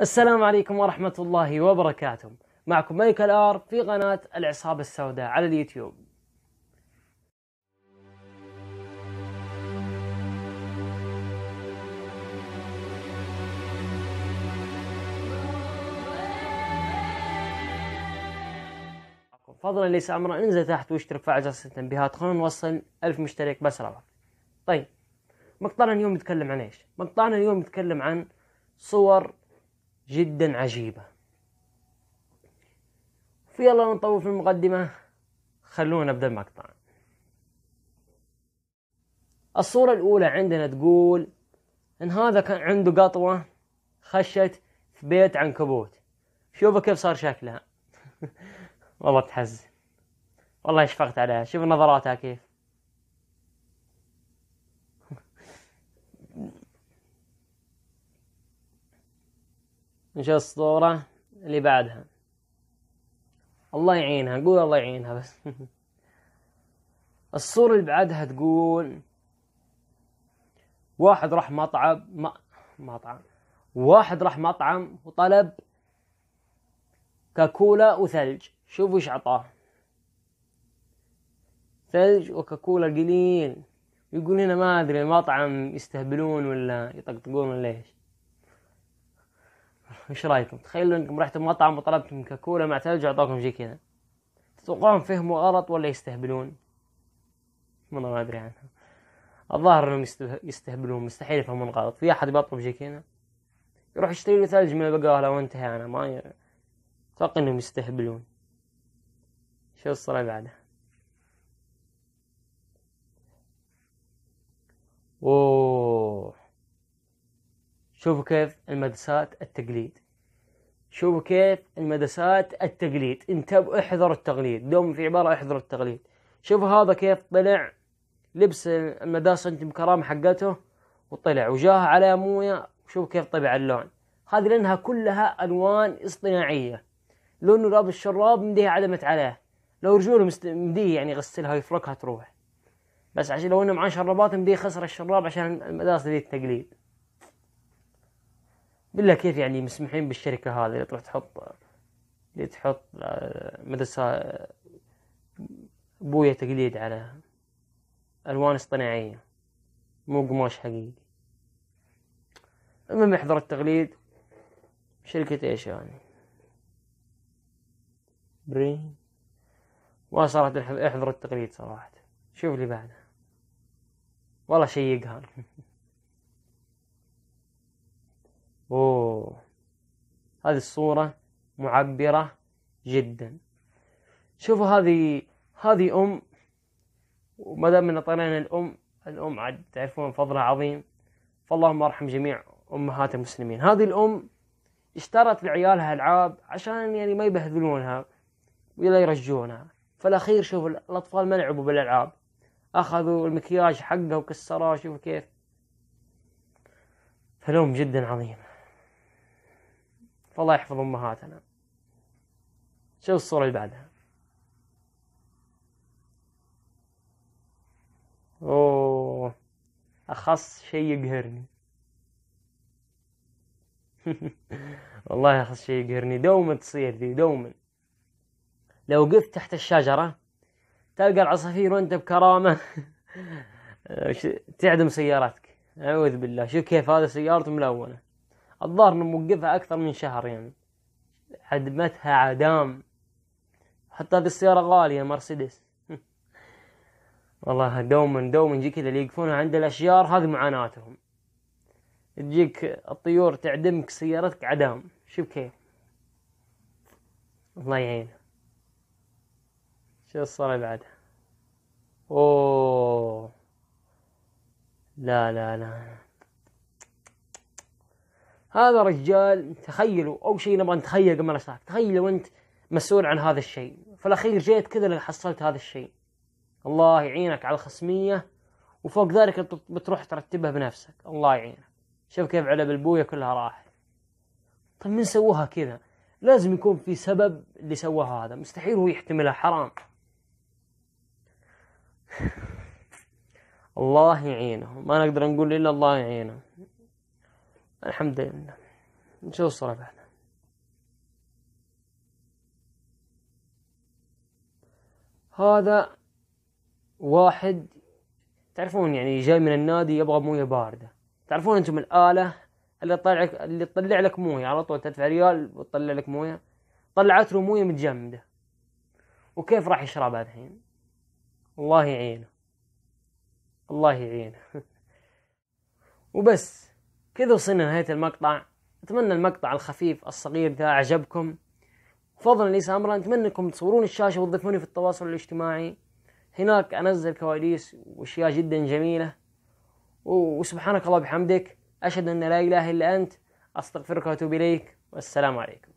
السلام عليكم ورحمة الله وبركاته معكم ميكل آر في قناة العصابة السوداء على اليوتيوب فضلا ليس امرا انزل تحت واشترك فعل جرس التنبيهات خلونا نوصل ألف مشترك بس ربع طيب مقطعنا اليوم يتكلم عن ايش مقطعنا اليوم يتكلم عن صور جدا عجيبة في الله نطول في المقدمة خلونا نبدأ المقطع الصورة الأولى عندنا تقول إن هذا كان عنده قطوة خشت في بيت عنكبوت شوفوا كيف صار شكلها والله تحزن والله اشفقت عليها شوف نظراتها كيف نشوف الصورة اللي بعدها الله يعينها قول الله يعينها بس الصورة اللي بعدها تقول واحد راح مطعم ما مطعم واحد راح مطعم وطلب كاكولا وثلج شوفوا ايش عطاه ثلج وكاكولا قليل يقول هنا ما ادري المطعم يستهبلون ولا يطقطقون ولا ايش ايش رايكم تخيلوا انكم رحتوا مطعم وطلبتم كاكولا مع ثلج واعطوكم شيء كذا تتوقعون فهموا غلط ولا يستهبلون والله ما ادري عنها الظاهر انهم يستهبلون مستحيل يفهمون غلط في احد بيطلب شيء كذا يروح يشتري له ثلج من البقاله وانتهى انا ما اتوقع انهم يستهبلون شو الصلاه بعدها اوه شوفوا كيف المدسات التقليد شوفوا كيف المدسات التقليد انتبهوا احذر التقليد دوم في عبارة احذر التقليد شوفوا هذا كيف طلع لبس المدرسة انتم بكرامة حقته وطلع وجاه على مويه شوفوا كيف طبع اللون هذه لانها كلها الوان اصطناعيه لونه راب الشراب مديه عدمت عليه لو رجوله مست... مديه يعني يغسلها يفركها تروح بس عشان لو انه معاه شرابات مديه خسر الشراب عشان المدارس ذي التقليد بالله كيف يعني مسمحين بالشركة هذه اللي تروح تحط اللي تحط آه، مدرسة آه، بوية تقليد على ألوان اصطناعية مو قماش حقيقي المهم يحضر التقليد شركة ايش يعني برين صارت احضر التقليد صراحة شوف اللي بعده والله شيقها يقهر أوه هذه الصورة معبرة جدا شوفوا هذه هذه أم وما دام ان طلعنا الأم الأم عاد تعرفون فضلها عظيم فاللهم ارحم جميع أمهات المسلمين هذه الأم اشترت لعيالها ألعاب عشان يعني ما يبهذلونها ولا يرجونها فالأخير شوفوا الأطفال ما لعبوا بالألعاب أخذوا المكياج حقه وكسروه شوفوا كيف فالأم جدا عظيمة فالله يحفظ أمهاتنا شوف الصورة اللي بعدها أوه أخص شيء يقهرني والله أخص شيء يقهرني دوما تصير ذي دوما لو وقفت تحت الشجرة تلقى العصافير وانت بكرامة أه، تعدم سيارتك أعوذ بالله شوف كيف هذا سيارته ملونة الظاهر انه موقفها أكثر من شهر يعني عدمتها عدام حتى هذه السيارة غالية مرسيدس والله دوما دوما يجي كذا اللي يقفون عند الأشجار هذه معاناتهم تجيك الطيور تعدمك سيارتك عدام شوف كيف الله يعين شو الصلاة بعدها اوه لا لا لا هذا رجال تخيلوا أول شيء نبغى نتخيل قبل ما نشرح تخيل أنت مسؤول عن هذا الشيء في الأخير جيت كذا اللي حصلت هذا الشيء الله يعينك على الخصمية وفوق ذلك بتروح ترتبها بنفسك الله يعينك شوف كيف علب البوية كلها راحت طيب من سووها كذا لازم يكون في سبب اللي سوى هذا مستحيل هو يحتملها حرام الله يعينهم ما نقدر نقول الا الله يعينهم الحمد لله نشوف الصورة بعد هذا واحد تعرفون يعني جاي من النادي يبغى مويه باردة تعرفون انتم الآلة اللي تطلع اللي تطلع لك مويه على طول تدفع ريال وتطلع لك مويه طلعت له مويه متجمده وكيف راح يشربها الحين الله يعينه الله يعينه وبس كذا وصلنا لنهاية المقطع أتمنى المقطع الخفيف الصغير ذا أعجبكم فضلا ليس أمرا أتمنى أنكم تصورون الشاشة وتضيفوني في التواصل الاجتماعي هناك أنزل كواليس وأشياء جدا جميلة وسبحانك الله بحمدك أشهد أن لا إله إلا أنت أستغفرك وأتوب إليك والسلام عليكم